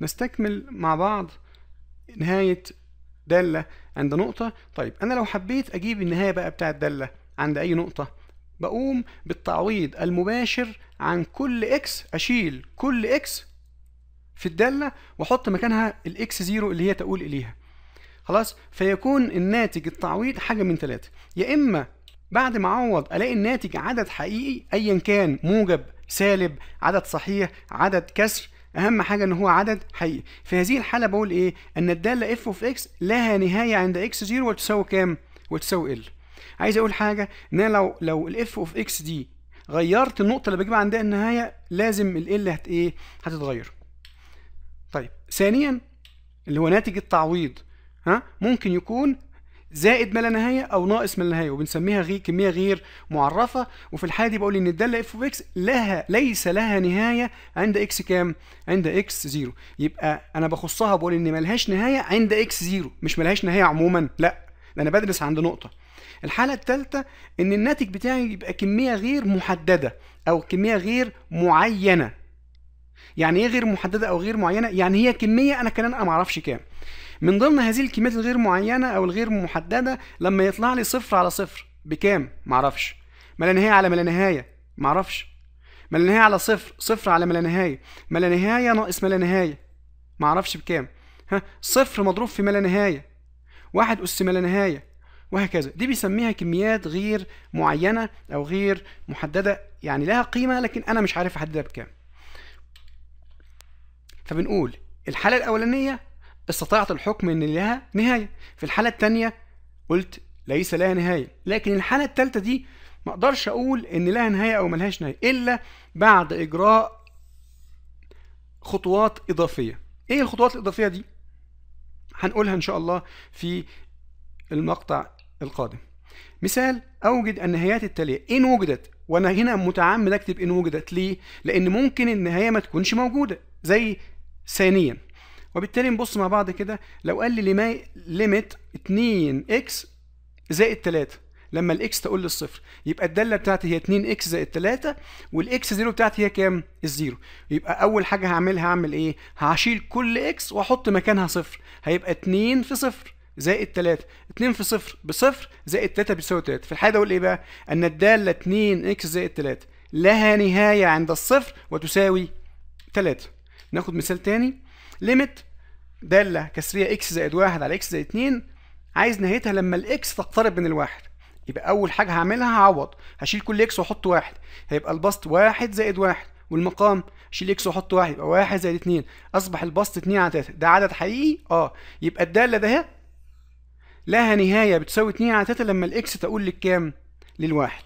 نستكمل مع بعض نهاية دالة عند نقطة طيب أنا لو حبيت أجيب النهاية بقى بتاعة دالة عند أي نقطة بقوم بالتعويض المباشر عن كل إكس أشيل كل إكس في الدالة وأحط مكانها الإكس زيرو اللي هي تقول إليها خلاص فيكون الناتج التعويض حاجة من ثلاثة يا إما بعد ما أعوض ألاقي الناتج عدد حقيقي أيا كان موجب سالب عدد صحيح عدد كسر اهم حاجه ان هو عدد حقيقي في هذه الحاله بقول ايه ان الداله اف اوف اكس لها نهايه عند اكس 0 وتساوي كام وتساوي ال عايز اقول حاجه ان انا لو لو الاف اوف اكس دي غيرت النقطه اللي بجيب عندها النهايه لازم ال ال هت ايه هتتغير طيب ثانيا اللي هو ناتج التعويض ها ممكن يكون زائد ما لا نهايه او ناقص ما لا نهايه وبنسميها غير كميه غير معرفه وفي الحاله دي بقول ان الداله اف اوف اكس لها ليس لها نهايه عند اكس كام؟ عند اكس زيرو يبقى انا بخصها بقول ان ملهاش نهايه عند اكس زيرو مش ملهاش نهايه عموما لا ده انا بدرس عند نقطه الحالة الثالثة إن الناتج بتاعي يبقى كمية غير محددة أو كمية غير معينة. يعني إيه غير محددة أو غير معينة؟ يعني هي كمية أنا كمان أنا معرفش كام. من ضمن هذه الكميات الغير معينه او الغير محدده لما يطلع لي صفر على صفر بكام معرفش ما لا نهايه على ما لا نهايه معرفش ما لا نهايه على صفر صفر على ما لا نهايه ما لا نهايه ناقص ما لا نهايه معرفش بكام ها صفر مضروب في ما لا نهايه واحد أس ما لا نهاية وهكذا دي بيسميها كميات غير معينة أو غير محددة يعني لها قيمة لكن أنا مش عارف أحددها بكام فبنقول الحالة الأولانية استطعت الحكم ان لها نهايه في الحاله الثانيه قلت ليس لها نهايه لكن الحاله الثالثه دي ما اقدرش اقول ان لها نهايه او ملهاش نهايه الا بعد اجراء خطوات اضافيه ايه الخطوات الاضافيه دي هنقولها ان شاء الله في المقطع القادم مثال اوجد النهايات التاليه ان وجدت وانا هنا متعمد اكتب ان وجدت ليه لان ممكن النهايه ما تكونش موجوده زي ثانيا وبالتالي نبص مع بعض كده لو قال لي لما ليميت 2 اكس زائد 3 لما الاكس تقول للصفر يبقى الداله بتاعتي هي 2 اكس زائد 3 والاكس زيرو بتاعتي هي كام؟ الزيرو يبقى اول حاجه هعملها هعمل ايه؟ هشيل كل اكس واحط مكانها صفر هيبقى 2 في صفر زائد 3 2 في صفر بصفر زائد 3 بيساوي 3 في الحاله اقول ايه بقى؟ ان الداله 2 اكس زائد 3 لها نهايه عند الصفر وتساوي 3 ناخد مثال تاني ليميت داله كسريه اكس زائد واحد على اكس زائد اتنين عايز نهايتها لما الاكس تقترب من الواحد يبقى اول حاجه هعملها هعوض هشيل كل اكس واحط واحد هيبقى البسط واحد زائد واحد والمقام شيل اكس واحط واحد يبقى واحد زائد اتنين اصبح البسط اتنين على تلاته ده عدد حقيقي اه يبقى الداله ده لها نهايه بتساوي اتنين على تلاته لما الاكس تقول للكام للواحد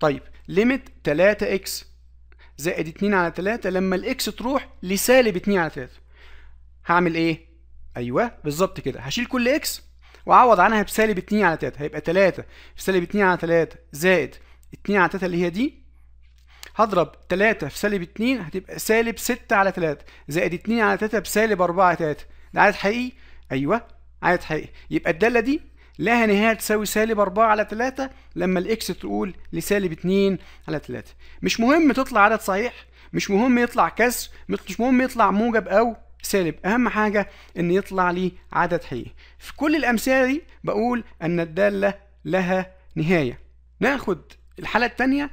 طيب ليميت تلاتة اكس زائد 2 على 3 لما الاكس تروح لسالب 2 على 3 هعمل ايه ايوه بالظبط كده هشيل كل اكس واعوض عنها بسالب 2 على 3 هيبقى 3 في سالب 2 على 3 زائد 2 على 3 اللي هي دي هضرب 3 في سالب 2 هتبقى سالب 6 على 3 زائد 2 على 3 بسالب 4 على 3 ده عدد حقيقي ايوه عدد حقيقي يبقى الداله دي لها نهايه تساوي سالب 4 على 3 لما الاكس تقول لسالب 2 على 3 مش مهم تطلع عدد صحيح مش مهم يطلع كسر مش مهم يطلع موجب او سالب اهم حاجه ان يطلع لي عدد حقيقي في كل الامثله دي بقول ان الداله لها نهايه ناخد الحاله الثانيه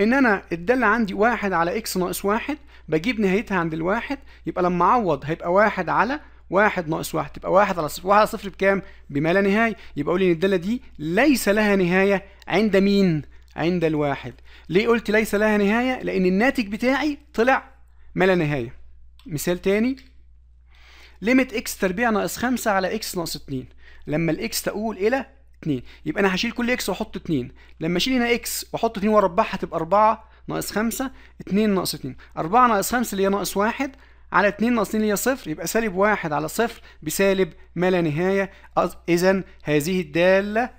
ان انا الداله عندي واحد على اكس ناقص واحد بجيب نهايتها عند الواحد يبقى لما اعوض هيبقى واحد على واحد ناقص واحد تبقى واحد على صفر واحد على صفر بكام؟ بما لا نهاية يبقى قولي إن الدالة دي ليس لها نهاية عند مين؟ عند الواحد ليه قلت ليس لها نهاية؟ لأن الناتج بتاعي طلع ما لا نهاية مثال تاني ليميت اكس تربيع ناقص 5 على اكس ناقص 2 لما الاكس تؤول الى 2 يبقى انا هشيل كل اكس واحط 2 لما اشيل هنا اكس واحط 2 واربعها تبقى 4 ناقص 5 2 ناقص 2 4 ناقص 5 اللي هي ناقص 1 على 2 ناقصين ليا صفر يبقى سالب 1 على صفر بسالب ما لا نهاية إذا هذه الدالة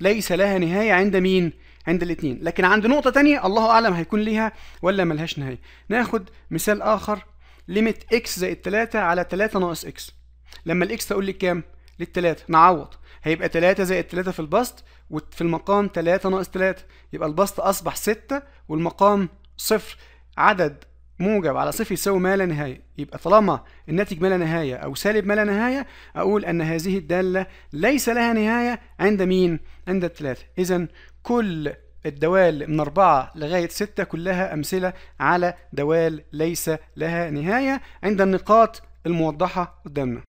ليس لها نهاية عند مين؟ عند الاثنين لكن عند نقطة تانية الله أعلم هيكون ليها ولا ملهاش نهاية ناخد مثال آخر ليميت اكس زائد 3 على 3 ناقص اكس لما الاكس تقول لي كام؟ للثلاثة نعوض هيبقى 3 زائد 3 في البسط وفي المقام 3 ناقص 3 يبقى البسط أصبح 6 والمقام صفر عدد موجب على صفر يساوي ما لا نهاية يبقى طالما الناتج ما لا نهاية أو سالب ما لا نهاية أقول أن هذه الدالة ليس لها نهاية عند مين؟ عند الثلاثة إذا كل الدوال من أربعة لغاية ستة كلها أمثلة على دوال ليس لها نهاية عند النقاط الموضحة قدامنا